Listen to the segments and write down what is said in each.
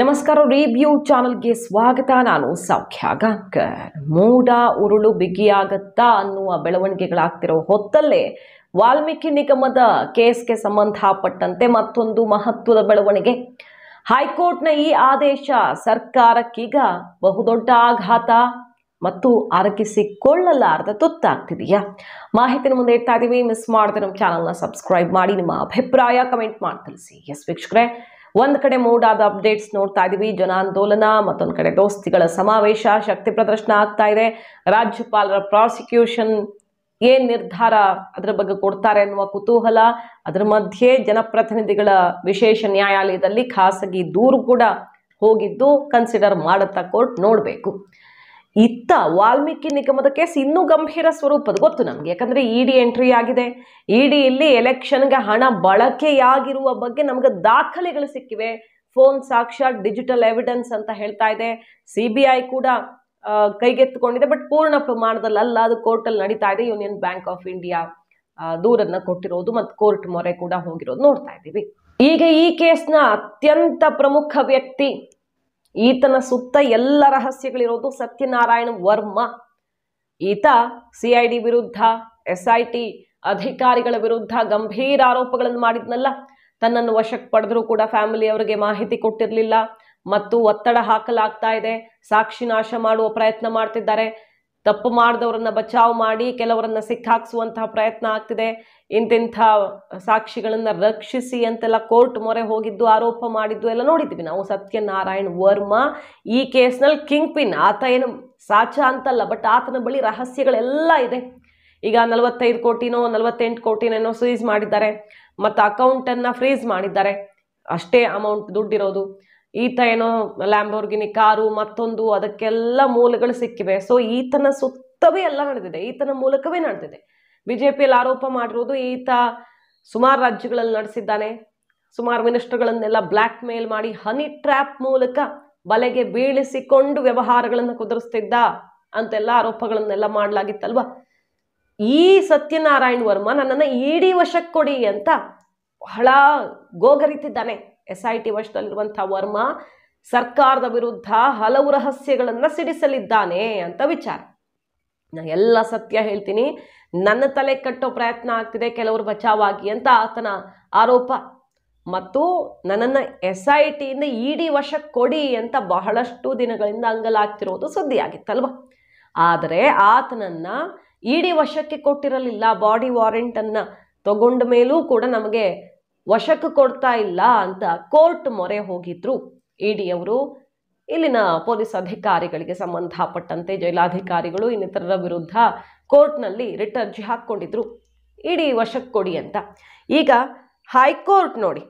ನಮಸ್ಕಾರ ರಿವ್ಯೂ ಚಾನಲ್ಗೆ ಸ್ವಾಗತ ನಾನು ಸೌಖ್ಯ ಗಾಂಕರ್ ಮೂಡ ಉರುಳು ಬಿಗಿಯಾಗತ್ತಾ ಅನ್ನುವ ಬೆಳವಣಿಗೆಗಳಾಗ್ತಿರೋ ಹೊತ್ತಲ್ಲೇ ವಾಲ್ಮೀಕಿ ನಿಗಮದ ಕೇಸ್ಗೆ ಸಂಬಂಧಪಟ್ಟಂತೆ ಮತ್ತೊಂದು ಮಹತ್ವದ ಬೆಳವಣಿಗೆ ಹೈಕೋರ್ಟ್ನ ಈ ಆದೇಶ ಸರ್ಕಾರಕ್ಕೀಗ ಬಹುದೊಡ್ಡ ಆಘಾತ ಮತ್ತು ಅರಗಿಸಿಕೊಳ್ಳಲಾರದ ತುತ್ತಾಗ್ತಿದೆಯಾ ಮಾಹಿತಿನ ಮುಂದೆ ಇಡ್ತಾ ಇದ್ದೀವಿ ಮಿಸ್ ಮಾಡದೆ ನಮ್ಮ ಚಾನಲ್ನ ಸಬ್ಸ್ಕ್ರೈಬ್ ಮಾಡಿ ನಿಮ್ಮ ಅಭಿಪ್ರಾಯ ಕಮೆಂಟ್ ಮಾಡಿ ತಿಳಿಸಿ ಎಸ್ ವೀಕ್ಷಕರೇ ಒಂದ್ ಕಡೆ ಮೂಡಾದ ಅಪ್ಡೇಟ್ಸ್ ನೋಡ್ತಾ ಇದ್ದೀವಿ ಜನಾಂದೋಲನ ಮತ್ತೊಂದು ಕಡೆ ದೋಸ್ತಿಗಳ ಸಮಾವೇಶ ಶಕ್ತಿ ಪ್ರದರ್ಶನ ಆಗ್ತಾ ಇದೆ ರಾಜ್ಯಪಾಲರ ಪ್ರಾಸಿಕ್ಯೂಷನ್ ಏನ್ ನಿರ್ಧಾರ ಅದ್ರ ಬಗ್ಗೆ ಕೊಡ್ತಾರೆ ಅನ್ನುವ ಕುತೂಹಲ ಅದ್ರ ಮಧ್ಯೆ ಜನಪ್ರತಿನಿಧಿಗಳ ವಿಶೇಷ ನ್ಯಾಯಾಲಯದಲ್ಲಿ ಖಾಸಗಿ ದೂರು ಕೂಡ ಹೋಗಿದ್ದು ಕನ್ಸಿಡರ್ ಮಾಡುತ್ತಾ ಕೋರ್ಟ್ ನೋಡಬೇಕು ಇತ್ತ ವಾಲ್ಮೀಕಿ ನಿಗಮದ ಕೇಸ್ ಇನ್ನೂ ಗಂಭೀರ ಸ್ವರೂಪದ ಗೊತ್ತು ನಮಗೆ ಯಾಕಂದ್ರೆ ಇ ಡಿ ಎಂಟ್ರಿ ಆಗಿದೆ ಇ e ಇಲ್ಲಿ ಎಲೆಕ್ಷನ್ಗೆ ಹಣ ಬಳಕೆಯಾಗಿರುವ ಬಗ್ಗೆ ನಮ್ಗೆ ದಾಖಲೆಗಳು ಸಿಕ್ಕಿವೆ ಫೋನ್ ಸಾಕ್ಷಾತ್ ಡಿಜಿಟಲ್ ಎವಿಡೆನ್ಸ್ ಅಂತ ಹೇಳ್ತಾ ಇದೆ ಸಿ ಬಿ ಐ ಕೂಡ ಕೈಗೆತ್ತಿಕೊಂಡಿದೆ ಬಟ್ ಪೂರ್ಣ ಪ್ರಮಾಣದಲ್ಲಿ ಅಲ್ಲ ಅದು ಅಲ್ಲಿ ನಡೀತಾ ಇದೆ ಯೂನಿಯನ್ ಬ್ಯಾಂಕ್ ಆಫ್ ಇಂಡಿಯಾ ದೂರನ್ನ ಕೊಟ್ಟಿರೋದು ಮತ್ತು ಕೋರ್ಟ್ ಮೊರೆ ಕೂಡ ಹೋಗಿರೋದು ನೋಡ್ತಾ ಇದ್ದೀವಿ ಈಗ ಈ ಕೇಸ್ನ ಅತ್ಯಂತ ಪ್ರಮುಖ ವ್ಯಕ್ತಿ ಈತನ ಸುತ್ತ ಎಲ್ಲ ರಹಸ್ಯಗಳಿರೋದು ಸತ್ಯನಾರಾಯಣ ವರ್ಮ ಈತ ಸಿಐಡಿ ವಿರುದ್ಧ ಎಸ್ ಟಿ ಅಧಿಕಾರಿಗಳ ವಿರುದ್ಧ ಗಂಭೀರ ಆರೋಪಗಳನ್ನು ಮಾಡಿದ್ನಲ್ಲ ತನ್ನನ್ನು ವಶಕ್ಕೆ ಪಡೆದರೂ ಕೂಡ ಫ್ಯಾಮಿಲಿ ಅವರಿಗೆ ಮಾಹಿತಿ ಕೊಟ್ಟಿರಲಿಲ್ಲ ಮತ್ತು ಒತ್ತಡ ಹಾಕಲಾಗ್ತಾ ಇದೆ ಸಾಕ್ಷಿ ನಾಶ ಮಾಡುವ ಪ್ರಯತ್ನ ಮಾಡ್ತಿದ್ದಾರೆ ತಪ್ಪು ಮಾಡಿದವರನ್ನ ಬಚಾವ್ ಮಾಡಿ ಕೆಲವರನ್ನ ಸಿಕ್ಕಾಕ್ಸುವಂತಹ ಪ್ರಯತ್ನ ಆಗ್ತಿದೆ ಇಂತಿಂಥ ಸಾಕ್ಷಿಗಳನ್ನು ರಕ್ಷಿಸಿ ಅಂತೆಲ್ಲ ಕೋರ್ಟ್ ಮೊರೆ ಹೋಗಿದ್ದು ಆರೋಪ ಮಾಡಿದ್ದು ಎಲ್ಲ ನೋಡಿದ್ವಿ ನಾವು ಸತ್ಯನಾರಾಯಣ್ ವರ್ಮಾ ಈ ಕೇಸ್ನಲ್ಲಿ ಕಿಂಗ್ ಪಿನ್ ಆತ ಏನು ಸಾಚ ಅಂತಲ್ಲ ಬಟ್ ಆತನ ಬಳಿ ರಹಸ್ಯಗಳೆಲ್ಲ ಇದೆ ಈಗ ನಲವತ್ತೈದು ಕೋಟಿನೋ ನಲವತ್ತೆಂಟು ಕೋಟಿನೇನೋ ಸೀಸ್ ಮಾಡಿದ್ದಾರೆ ಮತ್ತು ಅಕೌಂಟನ್ನು ಫ್ರೀಸ್ ಮಾಡಿದ್ದಾರೆ ಅಷ್ಟೇ ಅಮೌಂಟ್ ದುಡ್ಡಿರೋದು ಈತ ಏನೋ ಲ್ಯಾಂಬೋರ್ಗಿನಿ ಕಾರು ಮತ್ತೊಂದು ಅದಕ್ಕೆಲ್ಲ ಮೂಲಗಳು ಸಿಕ್ಕಿವೆ ಸೊ ಈತನ ಸುತ್ತವೇ ಎಲ್ಲ ನಡೆದಿದೆ ಈತನ ಮೂಲಕವೇ ನಡೆದಿದೆ ಬಿಜೆಪಿಯಲ್ಲಿ ಆರೋಪ ಮಾಡಿರುವುದು ಈತ ಸುಮಾರು ರಾಜ್ಯಗಳಲ್ಲಿ ನಡೆಸಿದ್ದಾನೆ ಸುಮಾರು ಮಿನಿಸ್ಟರ್ಗಳನ್ನೆಲ್ಲ ಬ್ಲ್ಯಾಕ್ ಮೇಲ್ ಮಾಡಿ ಹನಿ ಟ್ರ್ಯಾಪ್ ಮೂಲಕ ಬಲೆಗೆ ಬೀಳಿಸಿಕೊಂಡು ವ್ಯವಹಾರಗಳನ್ನು ಕುದುರಿಸ್ತಿದ್ದ ಅಂತೆಲ್ಲ ಆರೋಪಗಳನ್ನೆಲ್ಲ ಮಾಡಲಾಗಿತ್ತಲ್ವ ಈ ಸತ್ಯನಾರಾಯಣ್ ವರ್ಮ ನನ್ನನ್ನು ಇಡಿ ವಶಕ್ಕೆ ಕೊಡಿ ಅಂತ ಬಹಳ ಗೋಗರಿತಿದ್ದಾನೆ ಎಸ್ ಐ ಟಿ ವಶದಲ್ಲಿರುವಂಥ ವರ್ಮ ಸರ್ಕಾರದ ವಿರುದ್ಧ ಹಲವು ರಹಸ್ಯಗಳನ್ನು ಸಿಡಿಸಲಿದ್ದಾನೆ ಅಂತ ವಿಚಾರ ನಾನು ಎಲ್ಲ ಸತ್ಯ ಹೇಳ್ತೀನಿ ನನ್ನ ತಲೆ ಕಟ್ಟೋ ಪ್ರಯತ್ನ ಆಗ್ತಿದೆ ಕೆಲವರು ಬಚಾವಾಗಿ ಅಂತ ಆತನ ಆರೋಪ ಮತ್ತು ನನ್ನನ್ನು ಎಸ್ ಐ ಟಿಯಿಂದ ಇಡಿ ವಶಕ್ಕೆ ಕೊಡಿ ಅಂತ ಬಹಳಷ್ಟು ದಿನಗಳಿಂದ ಅಂಗಲಾಗ್ತಿರೋದು ಸುದ್ದಿಯಾಗಿತ್ತಲ್ವ ಆದರೆ ಆತನನ್ನು ಇಡಿ ವಶಕ್ಕೆ ಕೊಟ್ಟಿರಲಿಲ್ಲ ಬಾಡಿ ವಾರೆಂಟನ್ನು ತಗೊಂಡ ಮೇಲೂ ಕೂಡ ನಮಗೆ ವಶಕ್ಕೆ ಕೊಡ್ತಾ ಇಲ್ಲ ಅಂತ ಕೋರ್ಟ್ ಮೊರೆ ಹೋಗಿದ್ರು ಇಡಿಯವರು ಇಲ್ಲಿನ ಪೊಲೀಸ್ ಅಧಿಕಾರಿಗಳಿಗೆ ಸಂಬಂಧಪಟ್ಟಂತೆ ಜೈಲಾಧಿಕಾರಿಗಳು ಇನ್ನಿತರರ ವಿರುದ್ಧ ಕೋರ್ಟ್ನಲ್ಲಿ ರಿಟ್ ಅರ್ಜಿ ಹಾಕ್ಕೊಂಡಿದ್ರು ಇಡೀ ವಶಕ್ಕೆ ಕೊಡಿ ಅಂತ ಈಗ ಹೈಕೋರ್ಟ್ ನೋಡಿ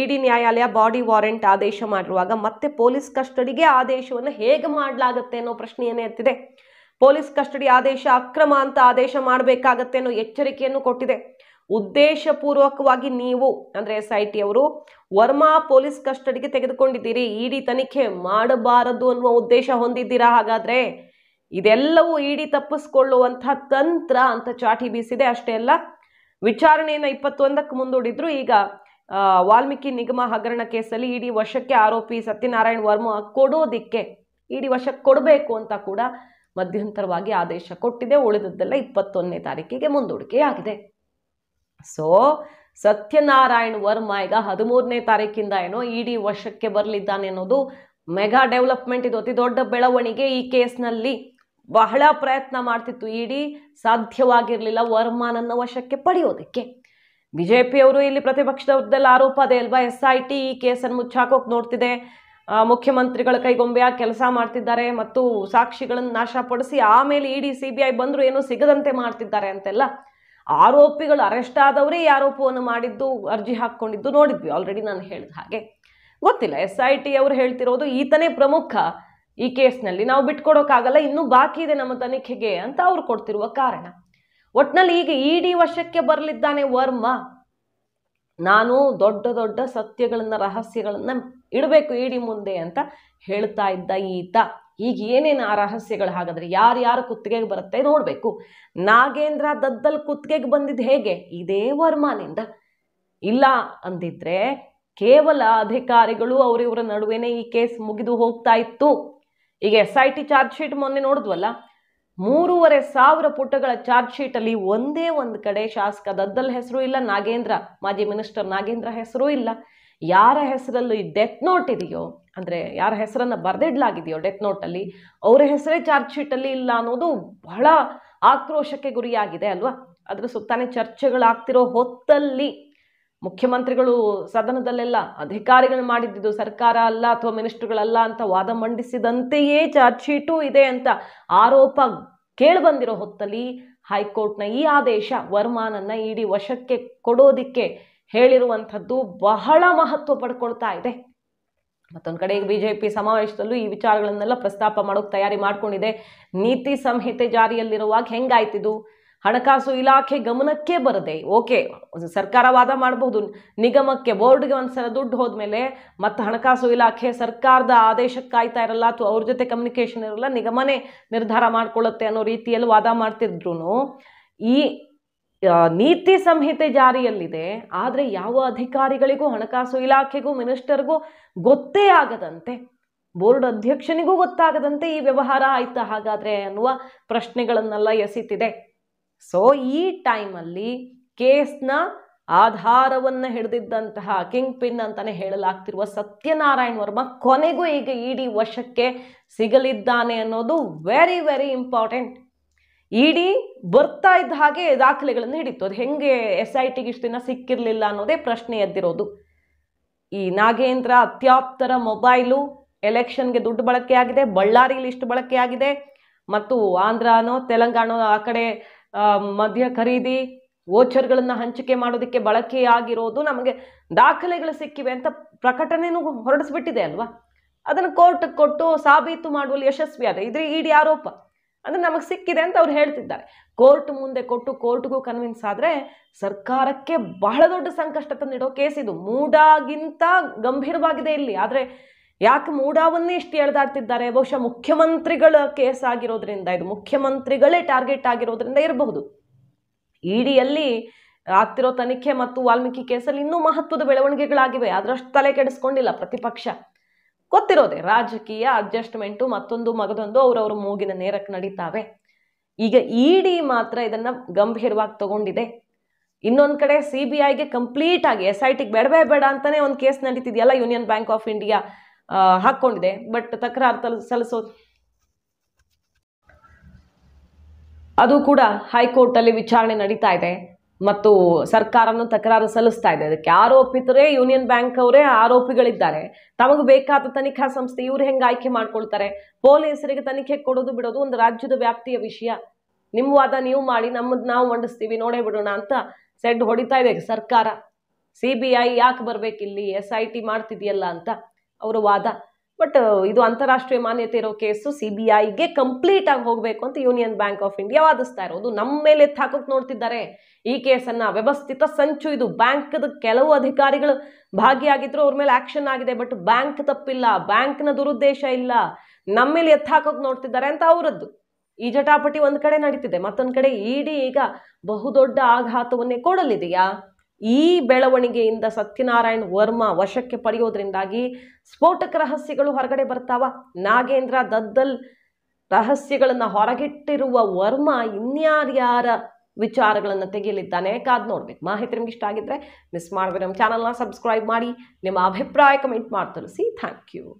ಇಡಿ ನ್ಯಾಯಾಲಯ ಬಾಡಿ ವಾರೆಂಟ್ ಆದೇಶ ಮಾಡಿರುವಾಗ ಮತ್ತೆ ಪೊಲೀಸ್ ಕಸ್ಟಡಿಗೆ ಆದೇಶವನ್ನು ಹೇಗೆ ಮಾಡಲಾಗುತ್ತೆ ಅನ್ನೋ ಪ್ರಶ್ನೆಯನ್ನೇ ಎತ್ತಿದೆ ಪೊಲೀಸ್ ಕಸ್ಟಡಿ ಆದೇಶ ಅಕ್ರಮ ಅಂತ ಆದೇಶ ಮಾಡಬೇಕಾಗತ್ತೆ ಅನ್ನೋ ಎಚ್ಚರಿಕೆಯನ್ನು ಕೊಟ್ಟಿದೆ ಉದ್ದೇಶಪೂರ್ವಕವಾಗಿ ನೀವು ಅಂದರೆ ಎಸ್ ಐ ಟಿ ಅವರು ವರ್ಮಾ ಪೊಲೀಸ್ ಕಸ್ಟಡಿಗೆ ತೆಗೆದುಕೊಂಡಿದ್ದೀರಿ ಇಡಿ ತನಿಖೆ ಮಾಡಬಾರದು ಅನ್ನುವ ಉದ್ದೇಶ ಹೊಂದಿದ್ದೀರಾ ಹಾಗಾದರೆ ಇದೆಲ್ಲವೂ ಇಡಿ ತಪ್ಪಿಸ್ಕೊಳ್ಳುವಂತಹ ತಂತ್ರ ಅಂತ ಚಾಟಿ ಬೀಸಿದೆ ಅಷ್ಟೇ ಅಲ್ಲ ವಿಚಾರಣೆಯನ್ನು ಇಪ್ಪತ್ತೊಂದಕ್ಕೆ ಮುಂದೂಡಿದ್ರು ಈಗ ವಾಲ್ಮೀಕಿ ನಿಗಮ ಹಗರಣ ಕೇಸಲ್ಲಿ ಇಡಿ ವಶಕ್ಕೆ ಆರೋಪಿ ಸತ್ಯನಾರಾಯಣ ವರ್ಮ ಕೊಡೋದಿಕ್ಕೆ ಇಡಿ ವಶಕ್ಕೆ ಕೊಡಬೇಕು ಅಂತ ಕೂಡ ಮಧ್ಯಂತರವಾಗಿ ಆದೇಶ ಕೊಟ್ಟಿದೆ ಉಳಿದದ್ದೆಲ್ಲ ಇಪ್ಪತ್ತೊಂದನೇ ತಾರೀಕಿಗೆ ಮುಂದೂಡಿಕೆಯಾಗಿದೆ ಸೊ ಸತ್ಯನಾರಾಯಣ್ ವರ್ಮ ಈಗ ಹದಿಮೂರನೇ ತಾರೀಕಿಂದ ಏನೋ ಇಡೀ e ವರ್ಷಕ್ಕೆ ಬರಲಿದ್ದಾನೆ ಅನ್ನೋದು ಮೆಗಾ ಡೆವಲಪ್ಮೆಂಟ್ ಇದು ಅತಿ ದೊಡ್ಡ ಬೆಳವಣಿಗೆ ಈ ಕೇಸ್ನಲ್ಲಿ ಬಹಳ ಪ್ರಯತ್ನ ಮಾಡ್ತಿತ್ತು ಇಡೀ e ಸಾಧ್ಯವಾಗಿರಲಿಲ್ಲ ನನ್ನ ವಶಕ್ಕೆ ಪಡೆಯೋದಕ್ಕೆ ಬಿ ಜೆ ಇಲ್ಲಿ ಪ್ರತಿಪಕ್ಷದಲ್ಲಿ ಆರೋಪ ಅದೇ ಅಲ್ವಾ ಎಸ್ ಐ ಟಿ ಈ ಕೇಸನ್ನು ಮುಚ್ಚಾಕೋಕೆ ನೋಡ್ತಿದೆ ಮುಖ್ಯಮಂತ್ರಿಗಳ ಕೈಗೊಂಬೆಯ ಕೆಲಸ ಮಾಡ್ತಿದ್ದಾರೆ ಮತ್ತು ಸಾಕ್ಷಿಗಳನ್ನು ನಾಶಪಡಿಸಿ ಆಮೇಲೆ ಇಡಿ ಸಿ ಬಿ ಐ ಬಂದರೂ ಏನೂ ಸಿಗದಂತೆ ಮಾಡ್ತಿದ್ದಾರೆ ಅಂತೆಲ್ಲ ಆರೋಪಿಗಳು ಅರೆಸ್ಟ್ ಆದವರೇ ಈ ಆರೋಪವನ್ನು ಮಾಡಿದ್ದು ಅರ್ಜಿ ಹಾಕ್ಕೊಂಡಿದ್ದು ನೋಡಿದ್ವಿ ಆಲ್ರೆಡಿ ನಾನು ಹೇಳಿದ ಹಾಗೆ ಗೊತ್ತಿಲ್ಲ ಎಸ್ ಐ ಟಿ ಅವರು ಹೇಳ್ತಿರೋದು ಈತನೇ ಪ್ರಮುಖ ಈ ಕೇಸ್ನಲ್ಲಿ ನಾವು ಬಿಟ್ಕೊಡೋಕ್ಕಾಗಲ್ಲ ಇನ್ನೂ ಬಾಕಿ ಇದೆ ನಮ್ಮ ತನಿಖೆಗೆ ಅಂತ ಅವ್ರು ಕೊಡ್ತಿರುವ ಕಾರಣ ಒಟ್ನಲ್ಲಿ ಈಗ ಇಡೀ e ವಶಕ್ಕೆ ಬರಲಿದ್ದಾನೆ ವರ್ಮ ನಾನು ದೊಡ್ಡ ದೊಡ್ಡ ಸತ್ಯಗಳನ್ನು ರಹಸ್ಯಗಳನ್ನು ಇಡಬೇಕು ಇಡೀ e ಮುಂದೆ ಅಂತ ಹೇಳ್ತಾ ಇದ್ದ ಈತ ಈಗ ಏನೇನು ಆ ರಹಸ್ಯಗಳು ಹಾಗಾದರೆ ಯಾರ್ಯಾರು ಕುತ್ತಿಗೆಗೆ ಬರುತ್ತೆ ನೋಡಬೇಕು ನಾಗೇಂದ್ರ ದದ್ದಲ್ ಕುತ್ತಿಗೆಗೆ ಬಂದಿದ್ದು ಹೇಗೆ ಇದೇ ವರ್ಮಾನಿಂದ ಇಲ್ಲ ಅಂದಿದ್ರೆ ಕೇವಲ ಅಧಿಕಾರಿಗಳು ಅವರಿವರ ನಡುವೆನೇ ಈ ಕೇಸ್ ಮುಗಿದು ಹೋಗ್ತಾ ಇತ್ತು ಈಗ S I T charge sheet ಮೊನ್ನೆ ನೋಡಿದ್ವಲ್ಲ ಮೂರುವರೆ ಸಾವಿರ ಪುಟಗಳ ಚಾರ್ಜ್ ಶೀಟಲ್ಲಿ ಒಂದೇ ಒಂದು ಕಡೆ ಶಾಸಕ ದದ್ದಲ್ ಹೆಸರು ಇಲ್ಲ ನಾಗೇಂದ್ರ ಮಾಜಿ ಮಿನಿಸ್ಟರ್ ನಾಗೇಂದ್ರ ಹೆಸರು ಇಲ್ಲ ಯಾರ ಹೆಸರಲ್ಲೂ ಈ ಡೆತ್ ನೋಟ್ ಇದೆಯೋ ಅಂದರೆ ಯಾರ ಹೆಸರನ್ನು ಬರೆದಿಡ್ಲಾಗಿದೆಯೋ ಡೆತ್ ನೋಟಲ್ಲಿ ಅವರ ಹೆಸರೇ ಚಾರ್ಜ್ ಶೀಟಲ್ಲಿ ಇಲ್ಲ ಅನ್ನೋದು ಬಹಳ ಆಕ್ರೋಶಕ್ಕೆ ಗುರಿಯಾಗಿದೆ ಅಲ್ವಾ ಅದರ ಸುತ್ತಾನೆ ಚರ್ಚೆಗಳಾಗ್ತಿರೋ ಹೊತ್ತಲ್ಲಿ ಮುಖ್ಯಮಂತ್ರಿಗಳು ಸದನದಲ್ಲೆಲ್ಲ ಅಧಿಕಾರಿಗಳು ಮಾಡಿದ್ದಿದ್ದು ಸರ್ಕಾರ ಅಲ್ಲ ಅಥವಾ ಮಿನಿಸ್ಟ್ರುಗಳಲ್ಲ ಅಂತ ವಾದ ಮಂಡಿಸಿದಂತೆಯೇ ಚಾರ್ಜ್ ಶೀಟು ಇದೆ ಅಂತ ಆರೋಪ ಕೇಳಿಬಂದಿರೋ ಹೊತ್ತಲ್ಲಿ ಹೈಕೋರ್ಟ್ನ ಈ ಆದೇಶ ವರ್ಮಾನನ್ನು ಇಡೀ ವಶಕ್ಕೆ ಕೊಡೋದಿಕ್ಕೆ ಹೇಳಿರುವಂಥದ್ದು ಬಹಳ ಮಹತ್ವ ಪಡ್ಕೊಳ್ತಾ ಇದೆ ಮತ್ತೊಂದು ಕಡೆ ಈಗ ಬಿಜೆಪಿ ಸಮಾವೇಶದಲ್ಲೂ ಈ ವಿಚಾರಗಳನ್ನೆಲ್ಲ ಪ್ರಸ್ತಾಪ ಮಾಡೋಕೆ ತಯಾರಿ ಮಾಡ್ಕೊಂಡಿದೆ ನೀತಿ ಸಂಹಿತೆ ಜಾರಿಯಲ್ಲಿರುವಾಗ ಹೆಂಗಾಯ್ತಿದು ಹಣಕಾಸು ಇಲಾಖೆ ಗಮನಕ್ಕೆ ಬರದೆ ಓಕೆ ಸರ್ಕಾರ ವಾದ ಮಾಡಬಹುದು ನಿಗಮಕ್ಕೆ ಬೋರ್ಡ್ಗೆ ಒಂದು ಸಲ ದುಡ್ಡು ಹೋದ್ಮೇಲೆ ಮತ್ತು ಹಣಕಾಸು ಇಲಾಖೆ ಸರ್ಕಾರದ ಆದೇಶಕ್ಕೆ ಕಾಯ್ತಾ ಇರಲ್ಲ ಅಥವಾ ಅವ್ರ ಜೊತೆ ಕಮ್ಯುನಿಕೇಷನ್ ಇರಲ್ಲ ನಿಗಮನೇ ನಿರ್ಧಾರ ಮಾಡ್ಕೊಳ್ಳುತ್ತೆ ಅನ್ನೋ ರೀತಿಯಲ್ಲಿ ವಾದ ಮಾಡ್ತಿದ್ರು ಈ ನೀತಿ ಸಂಹಿತೆ ಜಾರಿಯಲ್ಲಿದೆ ಆದರೆ ಯಾವ ಅಧಿಕಾರಿಗಳಿಗೂ ಹಣಕಾಸು ಇಲಾಖೆಗೂ ಮಿನಿಸ್ಟರ್ಗೂ ಗೊತ್ತೇ ಆಗದಂತೆ ಬೋರ್ಡ್ ಅಧ್ಯಕ್ಷನಿಗೂ ಗೊತ್ತಾಗದಂತೆ ಈ ವ್ಯವಹಾರ ಆಯ್ತಾ ಹಾಗಾದರೆ ಅನ್ನುವ ಪ್ರಶ್ನೆಗಳನ್ನೆಲ್ಲ ಎಸಿತಿದೆ ಸೊ ಈ ಟೈಮಲ್ಲಿ ಕೇಸ್ನ ಆಧಾರವನ್ನು ಹಿಡಿದಿದ್ದಂತಹ ಕಿಂಗ್ ಪಿನ್ ಅಂತಲೇ ಹೇಳಲಾಗ್ತಿರುವ ಸತ್ಯನಾರಾಯಣ್ ವರ್ಮ ಕೊನೆಗೂ ಈಗ ಇಡೀ ವಶಕ್ಕೆ ಸಿಗಲಿದ್ದಾನೆ ಅನ್ನೋದು ವೆರಿ ವೆರಿ ಇಂಪಾರ್ಟೆಂಟ್ ಇಡಿ ಬರ್ತಾ ಇದ್ದ ಹಾಗೆ ದಾಖಲೆಗಳನ್ನು ಹಿಡಿತು ಅದು ಹೆಂಗೆ ಎಸ್ ಐ ಟಿಗೆ ಇಷ್ಟು ದಿನ ಸಿಕ್ಕಿರಲಿಲ್ಲ ಅನ್ನೋದೇ ಪ್ರಶ್ನೆ ಎದ್ದಿರೋದು ಈ ನಾಗೇಂದ್ರ ಅತ್ಯಾಪ್ತರ ಮೊಬೈಲು ಎಲೆಕ್ಷನ್ಗೆ ದುಡ್ಡು ಬಳಕೆ ಆಗಿದೆ ಬಳ್ಳಾರಿಲಿ ಇಷ್ಟು ಬಳಕೆ ಆಗಿದೆ ಮತ್ತು ಆಂಧ್ರನೋ ತೆಲಂಗಾಣ ಆ ಕಡೆ ಮದ್ಯ ಖರೀದಿ ವೋಚರ್ಗಳನ್ನು ಹಂಚಿಕೆ ಮಾಡೋದಕ್ಕೆ ಬಳಕೆಯಾಗಿರೋದು ನಮಗೆ ದಾಖಲೆಗಳು ಸಿಕ್ಕಿವೆ ಅಂತ ಪ್ರಕಟಣೆನೂ ಹೊರಡಿಸ್ಬಿಟ್ಟಿದೆ ಅಲ್ವಾ ಅದನ್ನು ಕೋರ್ಟ್ ಕೊಟ್ಟು ಸಾಬೀತು ಮಾಡುವಲ್ಲಿ ಯಶಸ್ವಿಯಾದ ಇದ್ರೆ ಇಡಿ ಆರೋಪ ಅಂದರೆ ನಮಗೆ ಸಿಕ್ಕಿದೆ ಅಂತ ಅವ್ರು ಹೇಳ್ತಿದ್ದಾರೆ ಕೋರ್ಟ್ ಮುಂದೆ ಕೊಟ್ಟು ಕೋರ್ಟ್ಗೂ ಕನ್ವಿನ್ಸ್ ಆದರೆ ಸರ್ಕಾರಕ್ಕೆ ಬಹಳ ದೊಡ್ಡ ಸಂಕಷ್ಟ ತಂದಿಡೋ ಕೇಸ್ ಇದು ಮೂಡಾಗಿಂತ ಗಂಭೀರವಾಗಿದೆ ಇಲ್ಲಿ ಆದರೆ ಯಾಕೆ ಮೂಡಾವನ್ನೇ ಇಷ್ಟು ಎಳ್ದಾಡ್ತಿದ್ದಾರೆ ಬಹುಶಃ ಮುಖ್ಯಮಂತ್ರಿಗಳ ಕೇಸ್ ಆಗಿರೋದ್ರಿಂದ ಇದು ಮುಖ್ಯಮಂತ್ರಿಗಳೇ ಟಾರ್ಗೆಟ್ ಆಗಿರೋದ್ರಿಂದ ಇರಬಹುದು ಇಡಿಯಲ್ಲಿ ಆಗ್ತಿರೋ ತನಿಖೆ ಮತ್ತು ವಾಲ್ಮೀಕಿ ಕೇಸಲ್ಲಿ ಇನ್ನೂ ಮಹತ್ವದ ಬೆಳವಣಿಗೆಗಳಾಗಿವೆ ಅದರಷ್ಟು ತಲೆ ಕೆಡಿಸ್ಕೊಂಡಿಲ್ಲ ಪ್ರತಿಪಕ್ಷ ಗೊತ್ತಿರೋದೆ ರಾಜಕೀಯ ಅಡ್ಜಸ್ಟ್ಮೆಂಟು ಮತ್ತೊಂದು ಮಗದೊಂದು ಅವ್ರವ್ರ ಮೂಗಿನ ನೇರಕ್ಕೆ ನಡೀತಾವೆ ಈಗ ಇಡಿ e ಮಾತ್ರ ಇದನ್ನ ಗಂಭೀರವಾಗಿ ತಗೊಂಡಿದೆ ಇನ್ನೊಂದು ಕಡೆ ಸಿ ಬಿ ಐಗೆ ಕಂಪ್ಲೀಟ್ ಆಗಿ ಎಸ್ ಐ ಟಿಗೆ ಬೇಡವೇ ಬೇಡ ಅಂತಾನೆ ಒಂದು ಕೇಸ್ ನಡೀತಿದೆಯಲ್ಲ ಯೂನಿಯನ್ ಬ್ಯಾಂಕ್ ಆಫ್ ಇಂಡಿಯಾ ಹಾಕ್ಕೊಂಡಿದೆ ಬಟ್ ತಕರಾರು ಸಲ್ಲಿಸೋ ಅದು ಕೂಡ ಹೈಕೋರ್ಟಲ್ಲಿ ವಿಚಾರಣೆ ನಡೀತಾ ಇದೆ ಮತ್ತು ಸರ್ಕಾರನು ತಕರಾರು ಸಲ್ಲಿಸ್ತಾ ಇದೆ ಅದಕ್ಕೆ ಆರೋಪಿತರೇ ಯೂನಿಯನ್ ಬ್ಯಾಂಕ್ ಅವರೇ ಆರೋಪಿಗಳಿದ್ದಾರೆ ತಮಗೆ ಬೇಕಾದ ತನಿಖಾ ಸಂಸ್ಥೆ ಇವರು ಹೆಂಗೆ ಆಯ್ಕೆ ಮಾಡ್ಕೊಳ್ತಾರೆ ಪೊಲೀಸರಿಗೆ ತನಿಖೆ ಕೊಡೋದು ಬಿಡೋದು ಒಂದು ರಾಜ್ಯದ ವ್ಯಾಪ್ತಿಯ ವಿಷಯ ನಿಮ್ಮ ವಾದ ನೀವು ಮಾಡಿ ನಮ್ಮದು ನಾವು ಮಂಡಿಸ್ತೀವಿ ನೋಡೇ ಬಿಡೋಣ ಅಂತ ಸೆಡ್ ಹೊಡಿತಾ ಇದೆ ಸರ್ಕಾರ ಸಿ ಬಿ ಐ ಯಾಕೆ ಬರ್ಬೇಕಿಲ್ಲಿ ಎಸ್ ಐ ಟಿ ಮಾಡ್ತಿದೆಯಲ್ಲ ಅಂತ ಅವರ ವಾದ ಬಟ್ ಇದು ಅಂತಾರಾಷ್ಟ್ರೀಯ ಮಾನ್ಯತೆ ಇರೋ ಕೇಸು ಸಿ ಬಿ ಐಗೆ ಕಂಪ್ಲೀಟ್ ಆಗಿ ಹೋಗಬೇಕು ಅಂತ ಯೂನಿಯನ್ ಬ್ಯಾಂಕ್ ಆಫ್ ಇಂಡಿಯಾ ವಾದಿಸ್ತಾ ಇರೋದು ನಮ್ಮ ಮೇಲೆ ಹಾಕೋಕೆ ನೋಡ್ತಿದ್ದಾರೆ ಈ ಕೇಸನ್ನು ವ್ಯವಸ್ಥಿತ ಸಂಚು ಇದು ಬ್ಯಾಂಕ್ದ ಕೆಲವು ಅಧಿಕಾರಿಗಳು ಭಾಗಿಯಾಗಿದ್ರು ಅವ್ರ ಮೇಲೆ ಆಕ್ಷನ್ ಆಗಿದೆ ಬಟ್ ಬ್ಯಾಂಕ್ ತಪ್ಪಿಲ್ಲ ಬ್ಯಾಂಕ್ನ ದುರುದ್ದೇಶ ಇಲ್ಲ ನಮ್ಮ ಮೇಲೆ ಹಾಕೋಕೆ ನೋಡ್ತಿದ್ದಾರೆ ಅಂತ ಅವರದ್ದು ಈ ಜಟಾಪಟಿ ಒಂದು ಕಡೆ ನಡೀತಿದೆ ಮತ್ತೊಂದು ಕಡೆ ಇಡಿ ಈಗ ಬಹುದೊಡ್ಡ ಆಘಾತವನ್ನೇ ಕೊಡಲಿದೆಯಾ ಈ ಬೆಳವಣಿಗೆಯಿಂದ ಸತ್ಯನಾರಾಯಣ್ ವರ್ಮ ವಶಕ್ಕೆ ಪಡೆಯೋದ್ರಿಂದಾಗಿ ಸ್ಫೋಟಕ ರಹಸ್ಯಗಳು ಹೊರಗಡೆ ಬರ್ತಾವ ನಾಗೇಂದ್ರ ದದ್ದಲ್ ರಹಸ್ಯಗಳನ್ನು ಹೊರಗಿಟ್ಟಿರುವ ವರ್ಮ ಇನ್ಯಾರ್ಯಾರ ವಿಚಾರಗಳನ್ನು ತೆಗೆಯಲಿದ್ದಾನೆ ಕಾದ್ ನೋಡ್ಬೇಕು ಮಾಹಿತಿ ನಿಮ್ಗೆ ಇಷ್ಟ ಆಗಿದ್ರೆ ಮಿಸ್ ಮಾಡಿದ್ರೆ ನಮ್ಮ ಚಾನಲ್ನ ಸಬ್ಸ್ಕ್ರೈಬ್ ಮಾಡಿ ನಿಮ್ಮ ಅಭಿಪ್ರಾಯ ಕಮೆಂಟ್ ಮಾಡಿ ತಿಳಿಸಿ ಥ್ಯಾಂಕ್ ಯು